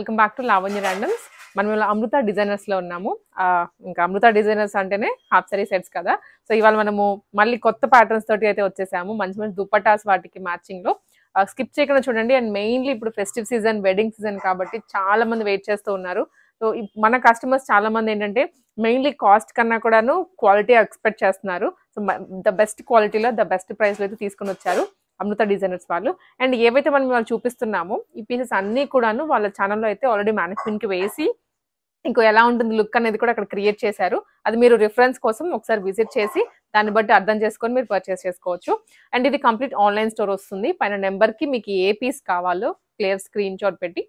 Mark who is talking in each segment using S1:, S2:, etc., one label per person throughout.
S1: welcome back to Lavanya randoms మనం ఇలా అమృత డిజైనర్స్లో ఉన్నాము ఇంకా అమృత డిజైనర్స్ అంటేనే హాఫ్ సరీ సెట్స్ కదా సో ఇవాళ మనము మళ్ళీ కొత్త ప్యాటర్న్స్ తోటి అయితే వచ్చేసాము మంచి మంచి దుప్పటాస్ వాటికి మ్యాచింగ్లో స్కిప్ చేయకుండా చూడండి అండ్ మెయిన్లీ ఇప్పుడు ఫెస్టివ్ సీజన్ వెడ్డింగ్ సీజన్ కాబట్టి చాలా మంది వెయిట్ చేస్తూ ఉన్నారు సో మన కస్టమర్స్ చాలా మంది ఏంటంటే మెయిన్లీ కాస్ట్ కన్నా కూడాను క్వాలిటీ ఎక్స్పెక్ట్ చేస్తున్నారు సో ద బెస్ట్ క్వాలిటీలో ద బెస్ట్ ప్రైస్లో అయితే తీసుకుని వచ్చారు అమృత డిజైనర్స్ వాళ్ళు అండ్ ఏవైతే మనం వాళ్ళు చూపిస్తున్నామో ఈ పీసెస్ అన్ని కూడాను వాళ్ళ ఛానల్లో అయితే ఆల్రెడీ కి వేసి ఇంకో ఎలా ఉంటుంది లుక్ అనేది కూడా అక్కడ క్రియేట్ చేశారు అది మీరు రిఫరెన్స్ కోసం ఒకసారి విజిట్ చేసి దాన్ని బట్టి అర్థం చేసుకొని మీరు పర్చేస్ చేసుకోవచ్చు అండ్ ఇది కంప్లీట్ ఆన్లైన్ స్టోర్ వస్తుంది పైన నెంబర్కి మీకు ఏ పీస్ కావాలో క్లియర్ స్క్రీన్ షాట్ పెట్టి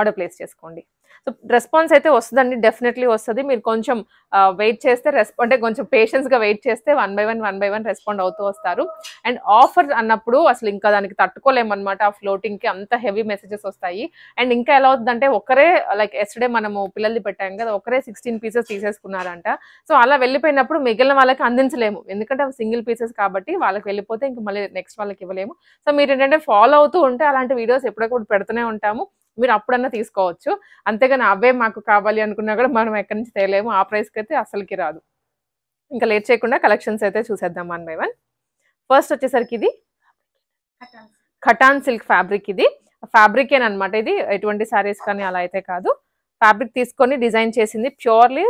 S1: ఆర్డర్ ప్లేస్ చేసుకోండి సో రెస్పాన్స్ అయితే వస్తుందండి డెఫినెట్లీ వస్తుంది మీరు కొంచెం వెయిట్ చేస్తే రెస్పాండ్ అంటే కొంచెం పేషెన్స్గా వెయిట్ చేస్తే one by one one by one respond అవుతూ వస్తారు అండ్ ఆఫర్ అన్నప్పుడు అసలు ఇంకా దానికి తట్టుకోలేమన్నమాట ఆ ఫ్లోటింగ్కి అంత హెవీ మెసేజెస్ వస్తాయి అండ్ ఇంకా ఎలా అవుతుందంటే ఒకరే లైక్ ఎస్టర్డే మనము పిల్లల్ని పెట్టాము కదా ఒకరే సిక్స్టీన్ పీసెస్ తీసేసుకున్నారంట సో అలా వెళ్ళిపోయినప్పుడు మిగిలిన వాళ్ళకి అందించలేము ఎందుకంటే అవి సింగిల్ పీసెస్ కాబట్టి వాళ్ళకి వెళ్ళిపోతే ఇంక మళ్ళీ నెక్స్ట్ వాళ్ళకి ఇవ్వలేము సో మీరు ఏంటంటే ఫాలో అవుతూ ఉంటే అలాంటి వీడియోస్ ఎప్పుడప్పుడు పెడుతూనే ఉంటాము మీరు అప్పుడన్నా తీసుకోవచ్చు అంతేగాని అవే మాకు కావాలి అనుకున్నా కూడా మనం ఎక్కడి నుంచి తేలేము ఆ ప్రైస్కి అయితే అసలుకి రాదు ఇంకా లేట్ చేయకుండా కలెక్షన్స్ అయితే చూసేద్దాం వన్ బై వన్ ఫస్ట్ వచ్చేసరికి ఇది ఖటాన్ సిల్క్ ఫ్యాబ్రిక్ ఇది ఫ్యాబ్రిక్ అనమాట ఇది ఎటువంటి శారీస్ కానీ అలా అయితే కాదు ఫ్యాబ్రిక్ తీసుకొని డిజైన్ చేసింది purely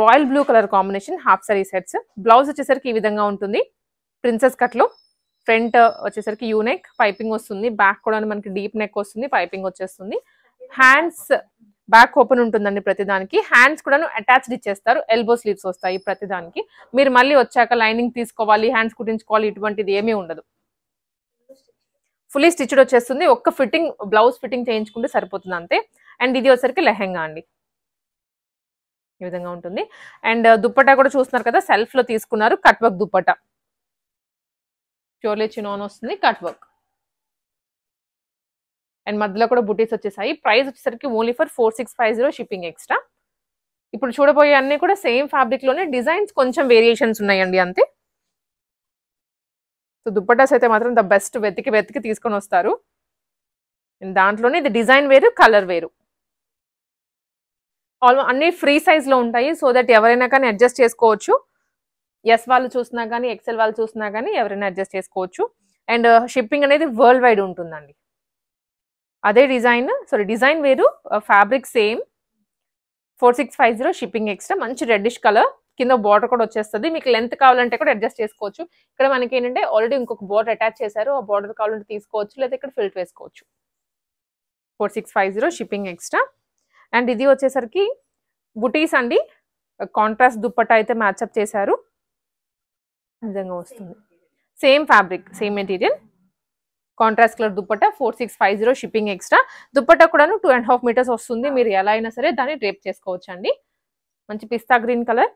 S1: royal blue colour combination half saree sets blouse వచ్చేసరికి ఈ విధంగా ఉంటుంది ప్రిన్సెస్ కట్లు ఫ్రంట్ వచ్చేసరికి యూ నెక్ పైపింగ్ వస్తుంది బ్యాక్ కూడా మనకి డీప్ నెక్ వస్తుంది పైపింగ్ వచ్చేస్తుంది హ్యాండ్స్ బ్యాక్ ఓపెన్ ఉంటుందండి ప్రతి దానికి హ్యాండ్స్ కూడా అటాచ్డ్ ఇచ్చేస్తారు ఎల్బో స్లీవ్స్ వస్తాయి ప్రతి దానికి మీరు మళ్ళీ వచ్చాక లైనింగ్ తీసుకోవాలి హ్యాండ్స్ కుట్టించుకోవాలి ఇటువంటిది ఏమీ ఉండదు ఫుల్లీ స్టిచ్డ్ వచ్చేస్తుంది ఒక్క ఫిట్టింగ్ బ్లౌజ్ ఫిట్టింగ్ చేయించుకుంటే సరిపోతుంది అంతే అండ్ ఇది వచ్చరికి లెహెంగా అండి ఈ విధంగా ఉంటుంది అండ్ దుప్పటా కూడా చూస్తున్నారు కదా సెల్ఫ్లో తీసుకున్నారు కట్వర్క్ దుప్పటా ప్యూర్లీ చినోన్ వస్తుంది కట్ వర్క్ అండ్ మధ్యలో కూడా బుటీస్ వచ్చేసాయి ప్రైస్ వచ్చేసరికి only for four six five zero shipping extra ఇప్పుడు చూడబోయే అన్ని కూడా సేమ్ ఫ్యాబ్రిక్లోనే డిజైన్స్ కొంచెం వేరియేషన్స్ ఉన్నాయండి అంతే సో దుప్పటాస్ అయితే మాత్రం ద బెస్ట్ వెతికి వెతికి తీసుకొని వస్తారు దాంట్లోనే ఇది డిజైన్ వేరు కలర్ వేరు ఆల్మో అన్ని ఫ్రీ సైజ్లో ఉంటాయి సో దట్ ఎవరైనా కానీ అడ్జస్ట్ చేసుకోవచ్చు ఎస్ వాళ్ళు చూసినా కానీ ఎక్సెల్ వాళ్ళు చూసినా కానీ ఎవరైనా అడ్జస్ట్ చేసుకోవచ్చు అండ్ షిప్పింగ్ uh, అనేది వరల్డ్ వైడ్ ఉంటుందండి అదే డిజైన్ సారీ డిజైన్ వేరు fabric same four six five zero shipping extra మంచి రెడ్డిష్ కలర్ కింద బోర్డర్ కూడా వచ్చేస్తుంది మీకు లెంత్ కావాలంటే కూడా అడ్జస్ట్ చేసుకోవచ్చు ఇక్కడ మనకి ఏంటంటే ఆల్రెడీ ఇంకొక బోర్డర్ అటాచ్ చేశారు ఆ బోర్డర్ కావాలంటే తీసుకోవచ్చు లేదా ఇక్కడ ఫిల్ట్ వేసుకోవచ్చు four six five zero shipping extra and ఇది వచ్చేసరికి బుటీస్ అండి కాంట్రాస్ట్ uh, దుప్పట అయితే మ్యాచ్అప్ చేశారు నిజంగా వస్తుంది same fabric same material contrast colour dupatta four six five zero shipping extra dupatta కూడాను టూ అండ్ హాఫ్ మీటర్స్ వస్తుంది మీరు ఎలా అయినా సరే దాన్ని డ్రేప్ చేసుకోవచ్చు అండి మంచి పిస్తా గ్రీన్ కలర్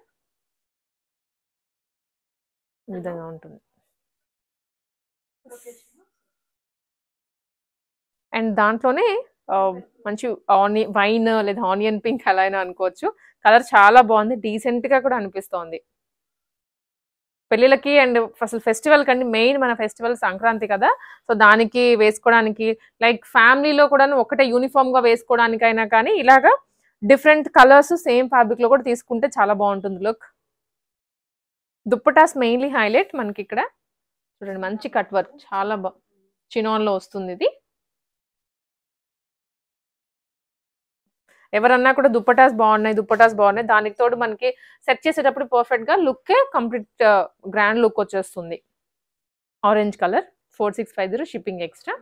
S1: విధంగా ఉంటుంది అండ్ దాంట్లోనే మంచి ఆని వైన్ లేదా ఆనియన్ పింక్ ఎలా అయినా అనుకోవచ్చు కలర్ చాలా బాగుంది డీసెంట్గా కూడా అనిపిస్తోంది పెళ్ళిళ్ళకి అండ్ అసలు ఫెస్టివల్ కండి మెయిన్ మన ఫెస్టివల్ సంక్రాంతి కదా సో దానికి వేసుకోవడానికి లైక్ ఫ్యామిలీలో కూడా ఒకటే యూనిఫామ్గా వేసుకోవడానికైనా కానీ ఇలాగా డిఫరెంట్ కలర్స్ సేమ్ ఫ్యాబ్రిక్లో కూడా తీసుకుంటే చాలా బాగుంటుంది లుక్ దుప్పటాస్ మెయిన్లీ హైలైట్ మనకి ఇక్కడ చూడండి మంచి కట్ వర్క్ చాలా బా చినోన్లో వస్తుంది ఇది ఎవరన్నా కూడా దుప్పటాస్ బాగున్నాయి దుప్పటాస్ బాగున్నాయి దానికి తోడు మనకి సెట్ చేసేటప్పుడు పర్ఫెక్ట్ గా లుక్ కంప్లీట్ గ్రాండ్ లుక్ వచ్చేస్తుంది orange colour four six five zero shipping extra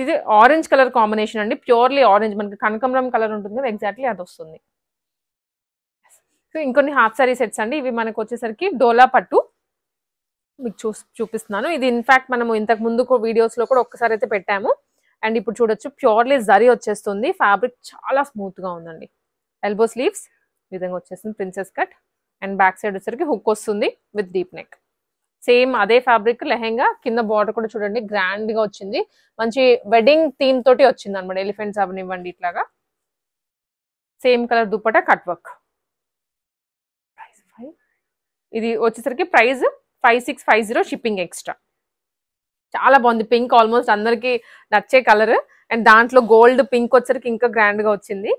S1: ఇది ఆరెంజ్ కలర్ కాంబినేషన్ అండి ప్యూర్లీ ఆరెంజ్ మనకి కనకమరం కలర్ ఉంటుంది కదా ఎగ్జాక్ట్లీ అది వస్తుంది సో ఇంకొన్ని హాఫ్ సారీ సెట్స్ అండి ఇవి మనకు వచ్చేసరికి డోలా పట్టు మీకు చూ చూపిస్తున్నాను ఇది ఇన్ఫాక్ట్ మనము ఇంతకు ముందు వీడియోస్లో కూడా ఒక్కసారి అయితే పెట్టాము అండ్ ఇప్పుడు చూడొచ్చు ప్యూర్లీ జరీ వచ్చేస్తుంది ఫ్యాబ్రిక్ చాలా స్మూత్గా ఉందండి ఎల్బో స్లీవ్స్ విధంగా వచ్చేస్తుంది princess cut and back side వచ్చేసరికి హుక్ వస్తుంది విత్ డీప్ నెక్ సేమ్ అదే ఫ్యాబ్రిక్ లెహెంగా కింద బార్డర్ కూడా చూడండి గ్రాండ్ గా వచ్చింది మంచి వెడ్డింగ్ థీమ్ తోటి వచ్చింది అనమాట ఎలిఫెంట్స్ అవనివ్వండి ఇట్లాగా same colour dupatta cut work ఇది వచ్చేసరికి price five six five zero shipping extra చాలా బాగుంది పింక్ ఆల్మోస్ట్ అందరికి నచ్చే కలర్ అండ్ దాంట్లో గోల్డ్ పింక్ వచ్చరికి ఇంకా గ్రాండ్ గా వచ్చింది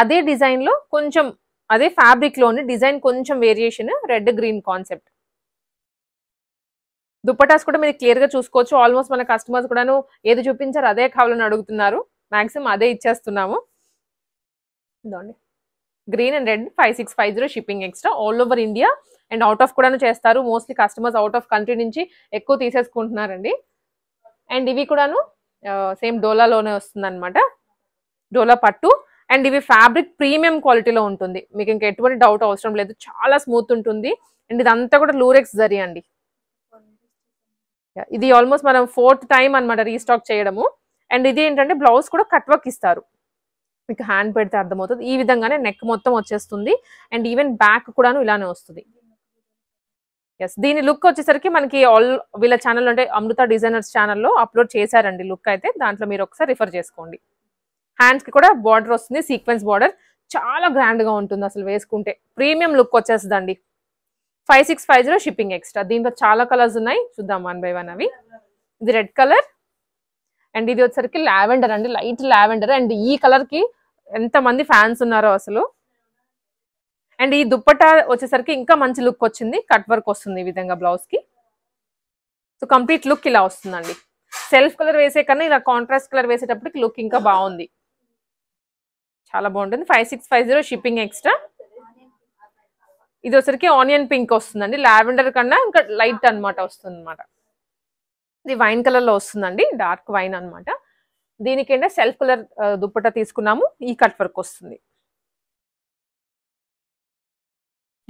S1: అదే డిజైన్ లో కొంచెం అదే ఫ్యాబ్రిక్ లోని డిజైన్ కొంచెం variation red green concept dupattas కూడా మీరు క్లియర్ గా చూసుకోవచ్చు ఆల్మోస్ట్ మన కస్టమర్స్ కూడాను ఏది చూపించారు అదే కావాలని అడుగుతున్నారు మాక్సిమం అదే ఇచ్చేస్తున్నాము green and red five six five zero shipping extra all over India and out of కూడా చేస్తారు mostly customers out of country నుంచి ఎక్కువ తీసేసుకుంటున్నారండి అండ్ ఇవి కూడాను సేమ్ డోలాలోనే వస్తుంది అనమాట డోలా పట్టు అండ్ ఇవి ఫ్యాబ్రిక్ ప్రీమియం క్వాలిటీలో ఉంటుంది మీకు ఇంకా ఎటువంటి డౌట్ అవసరం లేదు చాలా స్మూత్ ఉంటుంది అండ్ ఇదంతా కూడా లూరెక్స్ జరి అండి ఇది ఆల్మోస్ట్ మనం ఫోర్త్ టైం అనమాట రీస్టాక్ చేయడము అండ్ ఇది ఏంటంటే బ్లౌజ్ కూడా కట్ వర్క్ ఇస్తారు మీకు హ్యాండ్ పెడితే అర్థమవుతుంది ఈ విధంగానే నెక్ మొత్తం వచ్చేస్తుంది అండ్ ఈవెన్ బ్యాక్ కూడాను ఇలానే వస్తుంది ఎస్ దీని లుక్ వచ్చేసరికి మనకి ఆల్ వీళ్ళ ఛానల్ అంటే అమృత డిజైనర్స్ ఛానల్లో అప్లోడ్ చేశారండి లుక్ అయితే దాంట్లో మీరు ఒకసారి రిఫర్ చేసుకోండి హ్యాండ్స్కి కూడా బార్డర్ వస్తుంది సీక్వెన్స్ బార్డర్ చాలా గ్రాండ్గా ఉంటుంది అసలు వేసుకుంటే ప్రీమియం లుక్ వచ్చేస్తుందండి five six five zero shipping extra దీంట్లో చాలా కలర్స్ ఉన్నాయి చూద్దాం వన్ బై వన్ అవి ఇది రెడ్ కలర్ అండ్ ఇది వచ్చరికి లావెండర్ అండి లైట్ లావెండర్ అండ్ ఈ కలర్కి ఎంతమంది ఫ్యాన్స్ ఉన్నారో అసలు అండ్ ఈ దుప్పట వచ్చేసరికి ఇంకా మంచి లుక్ వచ్చింది కట్ వర్క్ వస్తుంది ఈ విధంగా బ్లౌజ్కి సో కంప్లీట్ లుక్ ఇలా వస్తుందండి సెల్ఫ్ కలర్ వేసే కన్నా ఇలా కాంట్రాస్ట్ కలర్ వేసేటప్పటికి లుక్ ఇంకా బాగుంది చాలా బాగుంటుంది five six five zero shipping extra ఇది వచ్చరికి ఆనియన్ పింక్ వస్తుందండి లావెండర్ కన్నా ఇంకా లైట్ అనమాట వస్తుంది అనమాట ఇది వైన్ కలర్లో వస్తుందండి డార్క్ వైన్ అనమాట దీనికంటే సెల్ఫ్ కలర్ దుప్పట తీసుకున్నాము ఈ కట్ వర్క్ వస్తుంది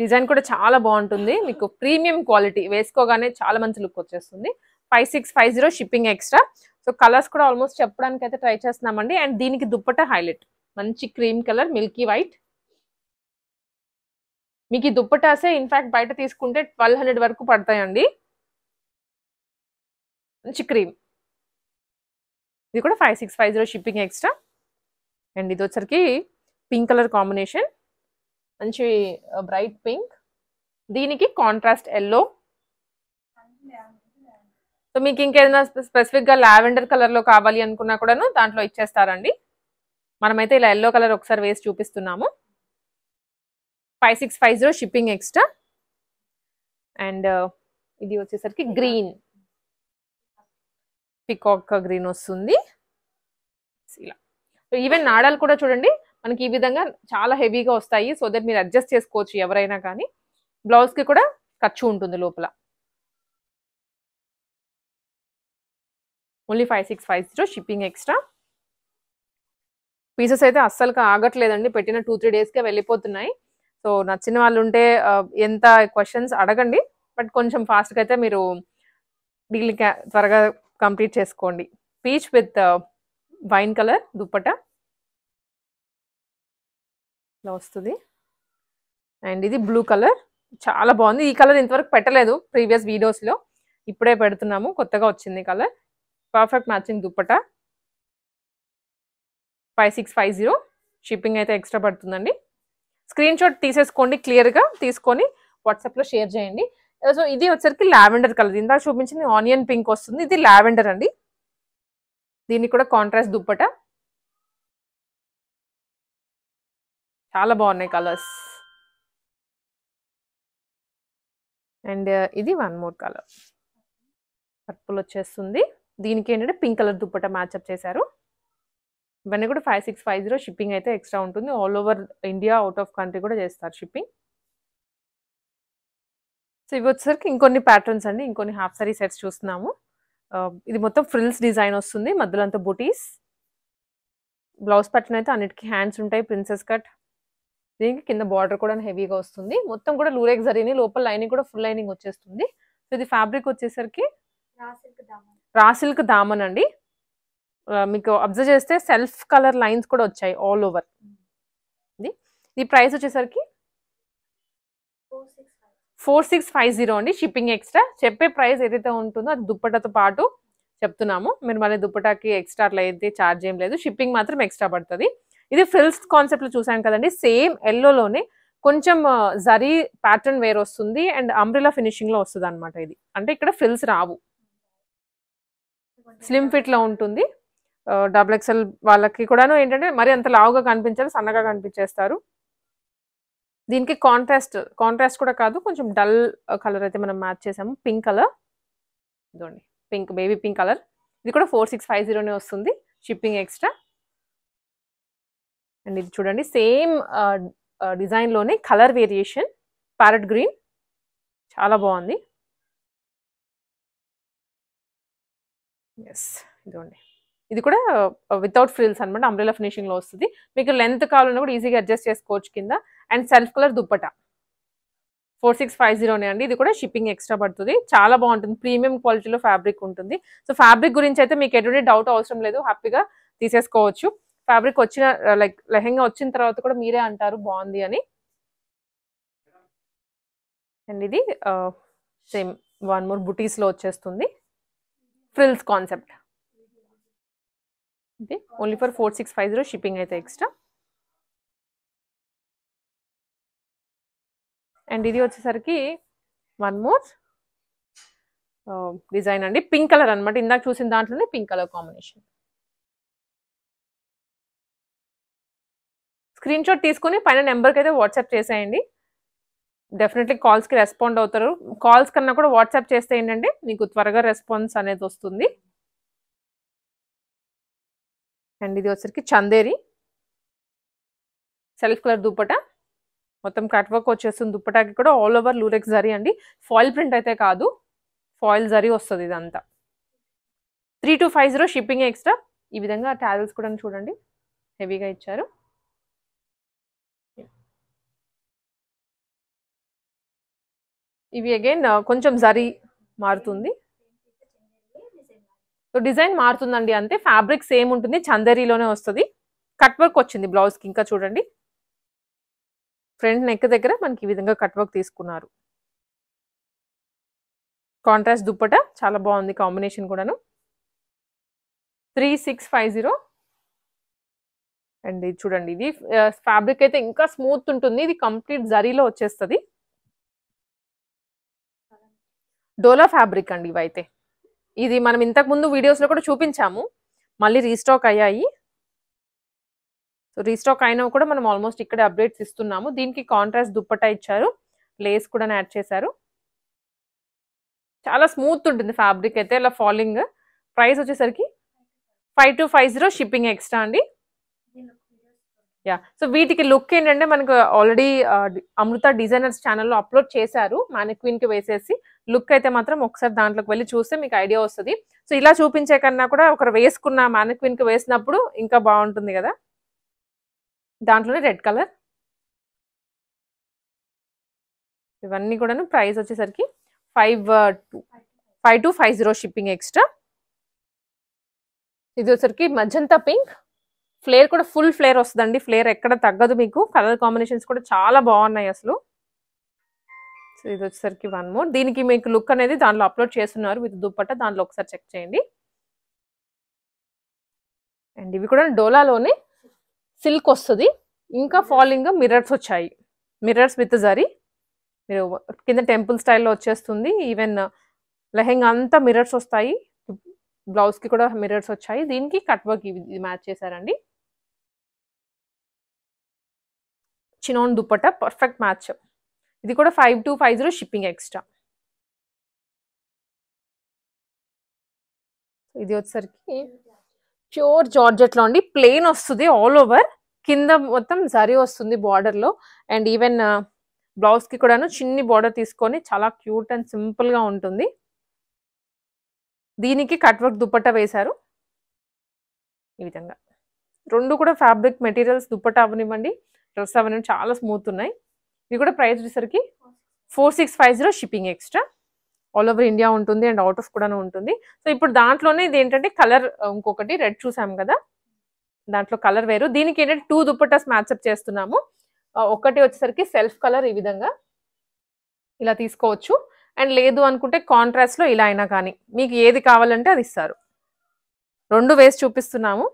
S1: డిజైన్ కూడా చాలా బాగుంటుంది మీకు ప్రీమియం క్వాలిటీ వేసుకోగానే చాలా మంచి లుక్ వచ్చేస్తుంది five six five zero shipping extra so colours కూడా ఆల్మోస్ట్ చెప్పడానికి అయితే ట్రై చేస్తున్నామండి అండ్ దీనికి దుప్పట హైలైట్ మంచి క్రీమ్ కలర్ మిల్కీ వైట్ మీకు ఈ దుప్పటాసే ఇన్ఫ్యాక్ట్ బయట తీసుకుంటే ట్వెల్వ్ హండ్రెడ్ వరకు పడతాయండి మంచి క్రీమ్ ఇది కూడా five six five zero shipping extra and ఇది వచ్చరికి పింక్ కలర్ కాంబినేషన్ మంచి బ్రైట్ పింక్ దీనికి కాంట్రాస్ట్ ఎల్లో సో మీకు ఇంకేదైనా స్పెసిఫిక్గా లావెండర్ కలర్లో కావాలి అనుకున్నా కూడాను దాంట్లో ఇచ్చేస్తారండి మనమైతే ఇలా ఎల్లో కలర్ ఒకసారి వేసి చూపిస్తున్నాము five six five zero shipping extra and ఇది వచ్చేసరికి గ్రీన్ పికాక్ గ్రీన్ వస్తుంది ఇలా ఈవెన్ నాడాలు కూడా చూడండి మనకి ఈ విధంగా చాలా హెవీగా వస్తాయి సో దట్ మీరు అడ్జస్ట్ చేసుకోవచ్చు ఎవరైనా కానీ బ్లౌజ్కి కూడా ఖర్చు ఉంటుంది లోపల only five six five zero shipping extra pieces అయితే అస్సలు ఆగట్లేదండి పెట్టిన టూ త్రీ డేస్కే వెళ్ళిపోతున్నాయి సో నచ్చిన వాళ్ళు ఉంటే ఎంత క్వశ్చన్స్ అడగండి బట్ కొంచెం ఫాస్ట్గా అయితే మీరు డీల్ త్వరగా కంప్లీట్ చేసుకోండి peach with wine colour dupatta ఇలా వస్తుంది అండ్ ఇది బ్లూ కలర్ చాలా బాగుంది ఈ కలర్ ఇంతవరకు పెట్టలేదు ప్రీవియస్ వీడియోస్లో ఇప్పుడే పెడుతున్నాము కొత్తగా వచ్చింది colour perfect matching dupatta five six five zero shipping అయితే ఎక్స్ట్రా పడుతుందండి స్క్రీన్ షాట్ తీసేసుకోండి క్లియర్గా తీసుకొని వాట్సాప్లో షేర్ చేయండి సో ఇది వచ్చరికి లావెండర్ కలర్ ఇందాక చూపించింది ఆనియన్ పింక్ వస్తుంది ఇది లావెండర్ అండి దీనికి కూడా కాంట్రాస్ట్ దుప్పట చాలా బాగున్నాయి కలర్స్ అండ్ uh, ఇది వన్ మోర్ కలర్ పర్పుల్ వచ్చేస్తుంది దీనికి ఏంటంటే పింక్ కలర్ దుప్పట మ్యాచ్అప్ చేశారు ఇవన్నీ కూడా five six five zero shipping అయితే ఎక్స్ట్రా ఉంటుంది all over India out of country కూడా చేస్తారు షిప్పింగ్ సో ఇవి వచ్చేసరికి ఇంకొన్ని ప్యాటర్న్స్ అండి ఇంకొన్ని హాఫ్ సారీ సెట్స్ చూస్తున్నాము uh, ఇది మొత్తం ఫ్రిల్స్ డిజైన్ వస్తుంది మధ్యలో అంతా బుటీస్ బ్లౌజ్ ప్యాటర్న్ అయితే అన్నిటికీ హ్యాండ్స్ ఉంటాయి ప్రిన్సెస్ కట్ దీనికి కింద బార్డర్ కూడా హెవీగా వస్తుంది మొత్తం కూడా లూరెక్ జరిగినాయి లోపల లైనింగ్ కూడా ఫుల్ లైనింగ్ వచ్చేస్తుంది సో ఇది ఫ్యాబ్రిక్ వచ్చేసరికి రా సిల్క్ దామన్ అండి మీకు అబ్జర్వ్ చేస్తే సెల్ఫ్ కలర్ లైన్స్ కూడా వచ్చాయి ఆల్ ఓవర్ ఈ ప్రైస్ వచ్చేసరికి ఫోర్ సిక్స్ ఫైవ్ జీరో అండి షిప్పింగ్ ఎక్స్ట్రా చెప్పే ప్రైస్ ఏదైతే ఉంటుందో అది దుప్పటతో పాటు చెప్తున్నాము మీరు మళ్ళీ దుప్పటాకి ఎక్స్ట్రా అట్లా అయితే ఛార్జ్ ఏం లేదు షిప్పింగ్ మాత్రం ఎక్స్ట్రా పడుతుంది ఇది ఫ్రిల్స్ కాన్సెప్ట్ లో చూసాను కదండి సేమ్ ఎల్లోనే కొంచెం జరీ ప్యాటర్న్ వేర్ వస్తుంది అండ్ అంబ్రిలా ఫినిషింగ్ లో వస్తుంది అనమాట ఇది అంటే ఇక్కడ ఫ్రిల్స్ రావు స్లిమ్ ఫిట్ లో ఉంటుంది డబుల్ ఎక్సెల్ వాళ్ళకి కూడాను ఏంటంటే మరి అంత లావుగా కనిపించాలి సన్నగా కనిపించేస్తారు దీనికి కాంట్రాస్ట్ కాంట్రాస్ట్ కూడా కాదు కొంచెం డల్ కలర్ అయితే మనం మ్యాచ్ చేసాము పింక్ కలర్ ఇదండి పింక్ బేబీ పింక్ కలర్ ఇది కూడా ఫోర్ సిక్స్ ఫైవ్ జీరోనే వస్తుంది షిప్పింగ్ ఎక్స్ట్రా అండ్ ఇది చూడండి సేమ్ డిజైన్లోనే కలర్ వేరియేషన్ ప్యారెట్ గ్రీన్ చాలా బాగుంది ఎస్ ఇదిగోండి ఇది కూడా వితౌట్ ఫ్రిల్స్ అనమాట అంబ్రెలా ఫినిషింగ్లో వస్తుంది మీకు లెంత్ కావాలన్నా కూడా ఈజీగా అడ్జస్ట్ చేసుకోవచ్చు కింద and self colour dupatta four six five జీరోనే అండి ఇది కూడా షిప్పింగ్ ఎక్స్ట్రా పడుతుంది చాలా బాగుంటుంది ప్రీమియం క్వాలిటీలో ఫ్యాబ్రిక్ ఉంటుంది సో ఫ్యాబ్రిక్ గురించి అయితే మీకు ఎటువంటి డౌట్ అవసరం లేదు హ్యాపీగా తీసేసుకోవచ్చు ఫ్యాబ్రిక్ వచ్చిన లైక్ uh, లెహెంగా వచ్చిన తర్వాత కూడా మీరే అంటారు బాగుంది అని అండ్ ఇది సేమ్ వన్ మోర్ బుటీస్లో వచ్చేస్తుంది ఫ్రిల్స్ కాన్సెప్ట్ ఇది only for four six five zero shipping అయితే ఎక్స్ట్రా అండ్ ఇది వచ్చేసరికి వన్ మోర్ డిజైన్ అండి పింక్ కలర్ అనమాట ఇందాక చూసిన దాంట్లోనే pink colour combination screenshot తీసుకుని పైన నెంబర్కి అయితే వాట్సాప్ చేసేయండి డెఫినెట్లీ కాల్స్కి రెస్పాండ్ అవుతారు కాల్స్ కన్నా కూడా వాట్సాప్ చేస్తే ఏంటంటే మీకు త్వరగా రెస్పాన్స్ అనేది వస్తుంది అండ్ ఇది వచ్చరికి చందేరి సెల్ఫ్ కలర్ దుప్పట మొత్తం కట్ వర్క్ వచ్చేస్తుంది దుప్పటాకి కూడా ఆల్ ఓవర్ లూరెక్స్ జరీ అండి ఫాయిల్ ప్రింట్ అయితే కాదు ఫాయిల్ జరీ వస్తుంది ఇదంతా three two five zero shipping extra ఈ విధంగా ట్యాజల్స్ కూడా చూడండి హెవీగా ఇచ్చారు ఇవి అగైన్ uh, కొంచెం జరీ మారుతుంది సో డిజైన్ మారుతుందండి అంతే ఫ్యాబ్రిక్ సేమ్ ఉంటుంది చందరీలోనే వస్తుంది కట్ వర్క్ వచ్చింది బ్లౌజ్కి ఇంకా చూడండి ఫ్రంట్ నెక్ దగ్గర మనకి ఈ విధంగా కట్ వర్క్ తీసుకున్నారు కాంట్రాస్ట్ దుప్పట చాలా బాగుంది కాంబినేషన్ కూడాను three six five zero and చూడండి ఇది ఫ్యాబ్రిక్ uh, అయితే ఇంకా స్మూత్ ఉంటుంది ఇది కంప్లీట్ జరీలో వచ్చేస్తుంది డోలా ఫ్యాబ్రిక్ అండి ఇవైతే ఇది మనం ఇంతకు ముందు వీడియోస్లో కూడా చూపించాము మళ్ళీ రీస్టాక్ అయ్యాయి సో రీస్టాక్ అయినా కూడా మనం ఆల్మోస్ట్ ఇక్కడే అప్డేట్స్ ఇస్తున్నాము దీనికి కాంట్రాస్ట్ దుప్పటా ఇచ్చారు లేస్ కూడా యాడ్ చేశారు చాలా స్మూత్ ఉంటుంది ఫ్యాబ్రిక్ అయితే ఇలా ఫాలింగ్ ప్రైస్ వచ్చేసరికి five two five zero shipping extra అండి యా సో వీటికి లుక్ ఏంటంటే మనకు ఆల్రెడీ అమృత డిజైనర్స్ ఛానల్లో అప్లోడ్ చేశారు కి వేసేసి లుక్ అయితే మాత్రం ఒకసారి దాంట్లోకి వెళ్ళి చూస్తే మీకు ఐడియా వస్తుంది సో ఇలా చూపించే కన్నా కూడా ఒకరు వేసుకున్న కి వేసినప్పుడు ఇంకా బాగుంటుంది కదా దాంట్లోనే రెడ్ కలర్ ఇవన్నీ కూడా ప్రైస్ వచ్చేసరికి five five two five zero shipping extra ఇది వచ్చరికి మజంతా పింక్ ఫ్లేర్ కూడా ఫుల్ ఫ్లేర్ వస్తుందండి ఫ్లేర్ ఎక్కడ తగ్గదు మీకు కలర్ కాంబినేషన్స్ కూడా చాలా బాగున్నాయి అసలు సో ఇది వచ్చేసరికి వన్ మోర్ దీనికి మీకు లుక్ అనేది దాంట్లో అప్లోడ్ చేస్తున్నారు విత్ దుప్పట్ట దాంట్లో ఒకసారి చెక్ చేయండి అండ్ ఇవి కూడా డోలాలోనే సిల్క్ వస్తుంది ఇంకా ఫాలింగ్ మిర్రర్స్ వచ్చాయి మిర్రర్స్ విత్ జరీ మీరు కింద టెంపుల్ స్టైల్లో వచ్చేస్తుంది ఈవెన్ లెహెంగా అంతా మిర్రర్స్ వస్తాయి బ్లౌజ్కి కూడా మిర్రర్స్ వచ్చాయి దీనికి కట్ వర్క్ ఇది మ్యాచ్ చేశారండి చినోన్ దుపట్టా పర్ఫెక్ట్ మ్యాచ్ ఇది కూడా five two five zero shipping extra ఇది వచ్చేసరికి ప్యూర్ జార్జెట్లో అండి ప్లెయిన్ వస్తుంది ఆల్ ఓవర్ కింద మొత్తం జరి వస్తుంది బార్డర్లో అండ్ ఈవెన్ బ్లౌజ్కి కూడాను చిన్ని బార్డర్ తీసుకొని చాలా క్యూట్ అండ్ సింపుల్గా ఉంటుంది దీనికి కట్ వర్క్ దుప్పట్ట వేశారు ఈ విధంగా రెండు కూడా ఫ్యాబ్రిక్ మెటీరియల్స్ దుప్పట్ట అవనివ్వండి డ్రెస్ అవన్నీ చాలా స్మూత్ ఉన్నాయి ఇది కూడా ప్రైస్ వచ్చేసరికి four six five zero shipping extra all over India ఉంటుంది అండ్ అవుట్ ఆఫ్ కూడా ఉంటుంది సో ఇప్పుడు దాంట్లోనే ఇది ఏంటంటే కలర్ uh, ఇంకొకటి రెడ్ చూసాం కదా దాంట్లో కలర్ వేరు దీనికి ఏంటంటే టూ దుప్పటాస్ మ్యాచ్అప్ చేస్తున్నాము uh, ఒకటి వచ్చేసరికి సెల్ఫ్ కలర్ ఈ విధంగా ఇలా తీసుకోవచ్చు అండ్ లేదు అనుకుంటే కాంట్రాస్ట్లో ఇలా అయినా కానీ మీకు ఏది కావాలంటే అది ఇస్తారు రెండు వేస్ చూపిస్తున్నాము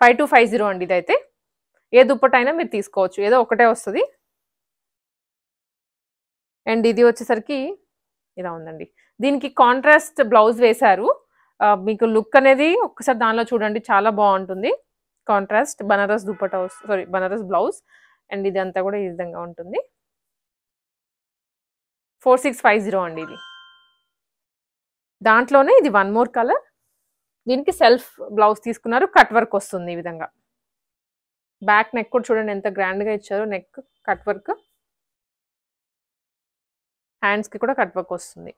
S1: ఫైవ్ టూ ఫైవ్ జీరో అండి ఇదైతే ఏ దుప్పట అయినా మీరు తీసుకోవచ్చు ఏదో ఒకటే వస్తుంది అండ్ ఇది వచ్చేసరికి ఇలా ఉందండి దీనికి కాంట్రాస్ట్ బ్లౌజ్ వేశారు మీకు లుక్ అనేది ఒక్కసారి దానిలో చూడండి చాలా బాగుంటుంది contrast Banaras dupatta sorry Banaras blouse and ఇది అంతా కూడా ఈ విధంగా ఉంటుంది ఫోర్ సిక్స్ ఫైవ్ జీరో అండి ఇది దాంట్లోనే ఇది వన్ మోర్ కలర్ దీనికి సెల్ఫ్ బ్లౌజ్ తీసుకున్నారు కట్ వర్క్ వస్తుంది ఈ విధంగా బ్యాక్ నెక్ కూడా చూడండి ఎంత గ్రాండ్గా ఇచ్చారు నెక్ కట్ వర్క్ హ్యాండ్స్కి కూడా కట్ వర్క్ వస్తుంది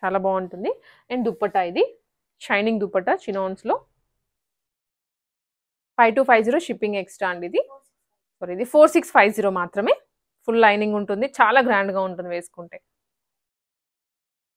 S1: చాలా బాగుంటుంది అండ్ దుప్పటా ఇది షైనింగ్ దుప్పటా లో five two five zero shipping extra అండి ఇది సారీ ఇది ఫోర్ సిక్స్ ఫైవ్ జీరో మాత్రమే ఫుల్ లైనింగ్ ఉంటుంది చాలా గ్రాండ్గా ఉంటుంది వేసుకుంటే